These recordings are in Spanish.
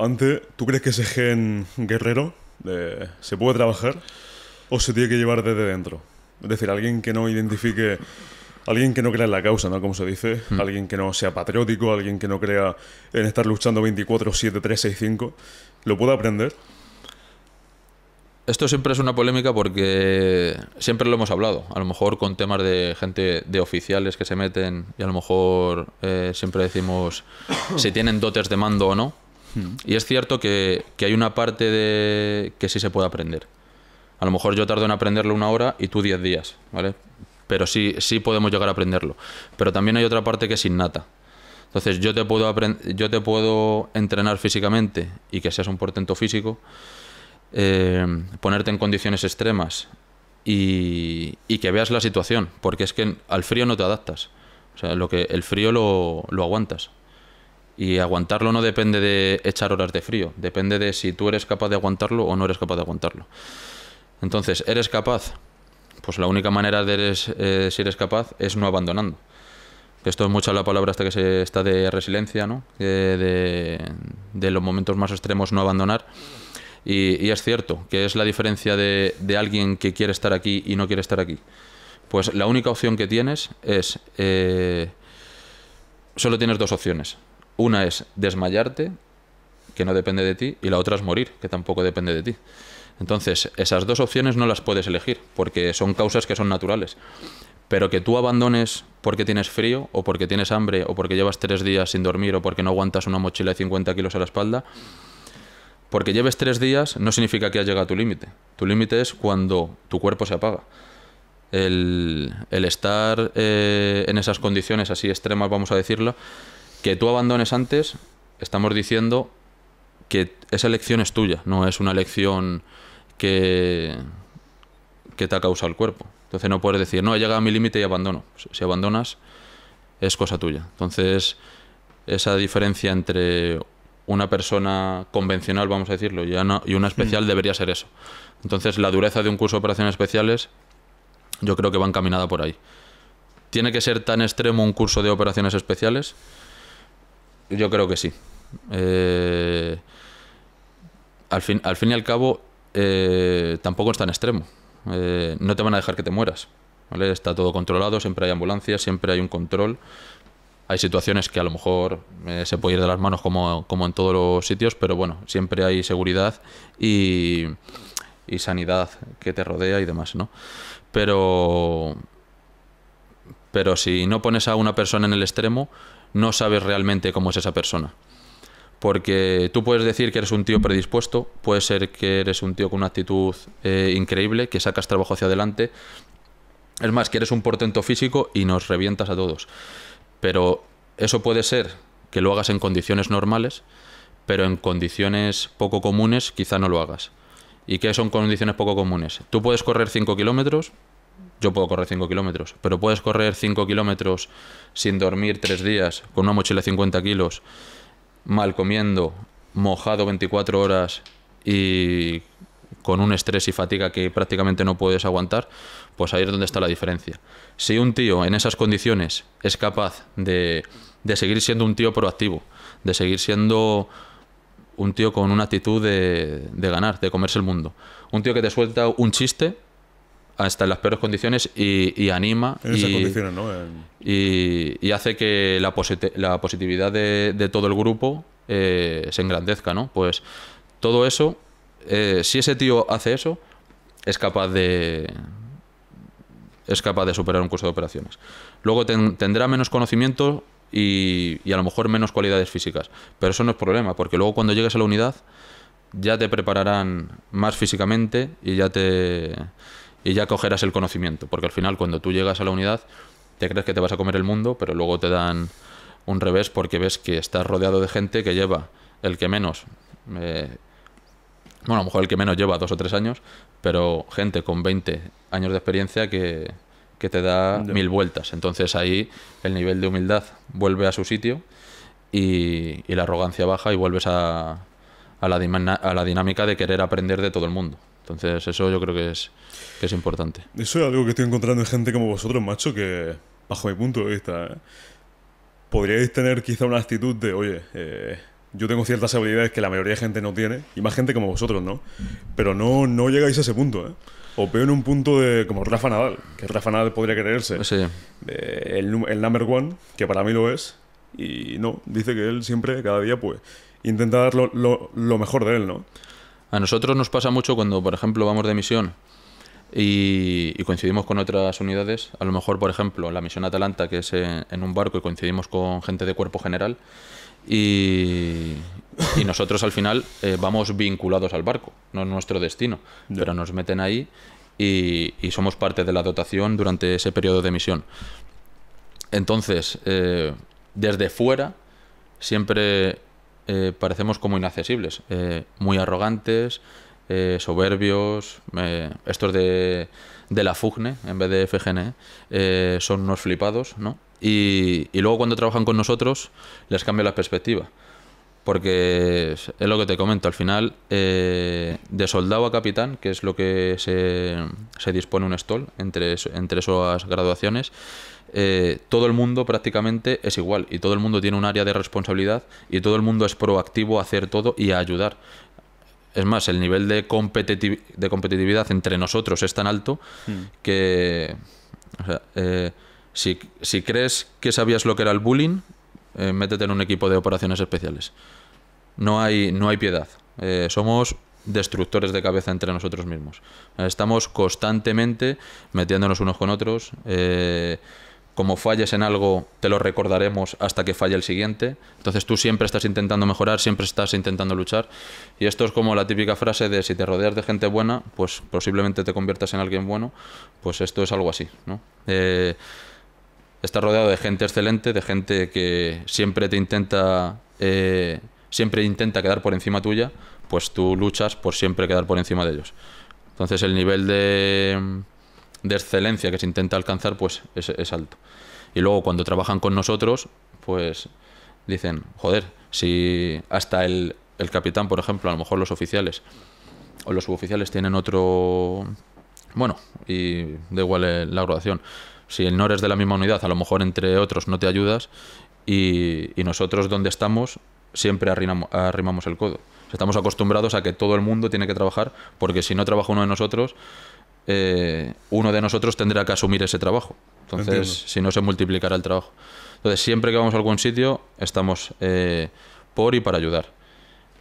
Ante, ¿tú crees que ese gen guerrero eh, se puede trabajar o se tiene que llevar desde dentro? Es decir, alguien que no identifique, alguien que no crea en la causa, ¿no? Como se dice, hmm. alguien que no sea patriótico, alguien que no crea en estar luchando 24, 7, 3, 6, 5, ¿lo puede aprender? Esto siempre es una polémica porque siempre lo hemos hablado, a lo mejor con temas de gente, de oficiales que se meten y a lo mejor eh, siempre decimos si tienen dotes de mando o no, y es cierto que, hay una parte de que sí se puede aprender. A lo mejor yo tardo en aprenderlo una hora y tú diez días, ¿vale? Pero sí, sí podemos llegar a aprenderlo. Pero también hay otra parte que es innata. Entonces yo te puedo, yo te puedo entrenar físicamente y que seas un portento físico, eh, ponerte en condiciones extremas y, que veas la situación, porque es que al frío no te adaptas. O sea, lo que, el frío lo aguantas. Y aguantarlo no depende de echar horas de frío, depende de si tú eres capaz de aguantarlo o no eres capaz de aguantarlo. Entonces, ¿eres capaz? Pues la única manera de eres, eh, si eres capaz es no abandonando. Esto es mucha la palabra hasta que se está de resiliencia, ¿no? de, los momentos más extremos no abandonar. Y, es cierto, que es la diferencia de, alguien que quiere estar aquí y no quiere estar aquí. Pues la única opción que tienes es... Eh, solo tienes dos opciones una es desmayarte, que no depende de ti, y la otra es morir, que tampoco depende de ti. Entonces, esas dos opciones no las puedes elegir, porque son causas que son naturales. Pero que tú abandones porque tienes frío, o porque tienes hambre, o porque llevas tres días sin dormir, o porque no aguantas una mochila de 50 kilos a la espalda, porque lleves tres días no significa que has llegado a tu límite. Tu límite es cuando tu cuerpo se apaga. El, estar eh, en esas condiciones así extremas, vamos a decirlo, que tú abandones antes, estamos diciendo que esa elección es tuya, no es una elección que, te ha causado el cuerpo. Entonces no puedes decir, no, he llegado a mi límite y abandono. Si abandonas, es cosa tuya. Entonces, esa diferencia entre una persona convencional, vamos a decirlo, y una, mm. especial debería ser eso. Entonces, la dureza de un curso de operaciones especiales, yo creo que va encaminada por ahí. ¿Tiene que ser tan extremo un curso de operaciones especiales? Yo creo que sí. Eh, al, fin, al fin y al cabo, eh, tampoco es tan extremo. Eh, no te van a dejar que te mueras. Está todo controlado, siempre hay ambulancias, siempre hay un control. Hay situaciones que a lo mejor se puede ir de las manos como, como, en todos los sitios, pero bueno, siempre hay seguridad y, y sanidad que te rodea y demás, ¿no? Pero pero si no pones a una persona en el extremo, no sabes realmente cómo es esa persona. Porque tú puedes decir que eres un tío predispuesto, puede ser que eres un tío con una actitud eh, increíble, que sacas trabajo hacia adelante. Es más, que eres un portento físico y nos revientas a todos. Pero eso puede ser que lo hagas en condiciones normales, pero en condiciones poco comunes quizá no lo hagas. ¿Y qué son condiciones poco comunes? Tú puedes correr 5 kilómetros, yo puedo correr 5 kilómetros, pero puedes correr 5 kilómetros sin dormir 3 días, con una mochila de 50 kilos, mal comiendo, mojado 24 horas y con un estrés y fatiga que prácticamente no puedes aguantar, pues ahí es donde está la diferencia. Si un tío en esas condiciones es capaz de, de seguir siendo un tío proactivo, de seguir siendo un tío con una actitud de, de ganar, de comerse el mundo, un tío que te suelta un chiste hasta en las peores condiciones y, anima. En esas condiciones, ¿no? Y, hace que la, positividad de, todo el grupo eh, se engrandezca, ¿no? Pues todo eso, eh, si ese tío hace eso, es capaz de es capaz de superar un curso de operaciones. Luego tendrá menos conocimiento y a lo mejor menos cualidades físicas, pero eso no es problema, porque luego cuando llegues a la unidad ya te prepararán más físicamente y ya te y ya cogerás el conocimiento, porque al final cuando tú llegas a la unidad te crees que te vas a comer el mundo, pero luego te dan un revés porque ves que estás rodeado de gente que lleva el que menos, eh, bueno, a lo mejor el que menos lleva dos o tres años, pero gente con 20 años de experiencia que, te da mil vueltas. Entonces ahí el nivel de humildad vuelve a su sitio y, la arrogancia baja y vuelves a la dinámica de querer aprender de todo el mundo. Entonces eso yo creo que es, que es importante. Eso es algo que estoy encontrando en gente como vosotros, macho, que bajo mi punto de vista, ¿eh? podríais tener quizá una actitud de, oye, eh, yo tengo ciertas habilidades que la mayoría de gente no tiene, y más gente como vosotros, ¿no? Pero no, no llegáis a ese punto, ¿eh? O veo en un punto de, como Rafa Nadal, que Rafa Nadal podría creerse eh, el, el number one, que para mí lo es, y no, dice que él siempre, cada día, pues, intenta dar lo, lo mejor de él, ¿no? A nosotros nos pasa mucho cuando, por ejemplo, vamos de misión y, coincidimos con otras unidades. A lo mejor, por ejemplo, la misión Atalanta, que es en, un barco y coincidimos con gente de cuerpo general. Y, nosotros al final eh, vamos vinculados al barco, no es nuestro destino, pero nos meten ahí y, somos parte de la dotación durante ese periodo de misión. Entonces, eh, desde fuera, siempre eh, parecemos como inaccesibles, eh, muy arrogantes, eh, soberbios, estos de, la FUGNE en vez de FGN, son unos flipados, ¿no? Y, y, luego cuando trabajan con nosotros les cambia la perspectiva porque es lo que te comento, al final, eh, de soldado a capitán, que es lo que se, dispone un stall entre, entre esas graduaciones, eh, todo el mundo prácticamente es igual y todo el mundo tiene un área de responsabilidad y todo el mundo es proactivo a hacer todo y a ayudar. Es más, el nivel de, de competitividad entre nosotros es tan alto hmm. que... Eh, si, si crees que sabías lo que era el bullying, eh, métete en un equipo de operaciones especiales. No hay, no hay piedad. Eh, somos destructores de cabeza entre nosotros mismos. Estamos constantemente metiéndonos unos con otros. Eh, como falles en algo, te lo recordaremos hasta que falle el siguiente. Entonces tú siempre estás intentando mejorar, siempre estás intentando luchar. Y esto es como la típica frase de si te rodeas de gente buena, pues posiblemente te conviertas en alguien bueno. Pues esto es algo así, ¿no? Está rodeado de gente excelente, de gente que siempre te intenta, eh, siempre intenta quedar por encima tuya, pues tú luchas por siempre quedar por encima de ellos. Entonces el nivel de, de excelencia que se intenta alcanzar pues es, alto. Y luego cuando trabajan con nosotros, pues dicen, joder, si hasta el, capitán, por ejemplo, a lo mejor los oficiales o los suboficiales tienen otro... Bueno, y da igual eh, la graduación si el NOR de la misma unidad, a lo mejor entre otros no te ayudas y, nosotros donde estamos siempre arrimamos, el codo. Estamos acostumbrados a que todo el mundo tiene que trabajar porque si no trabaja uno de nosotros, eh, uno de nosotros tendrá que asumir ese trabajo. Entonces, si no, se multiplicará el trabajo. Entonces, siempre que vamos a algún sitio, estamos eh, por y para ayudar.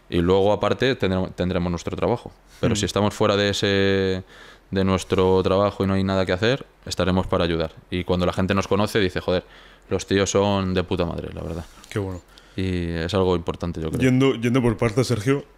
Y luego, aparte, tendremos, nuestro trabajo. Pero mm. si estamos fuera de ese, de nuestro trabajo y no hay nada que hacer, estaremos para ayudar. Y cuando la gente nos conoce, dice, joder, los tíos son de puta madre, la verdad. Qué bueno. Y es algo importante, yo creo. Yendo, yendo por parte, Sergio,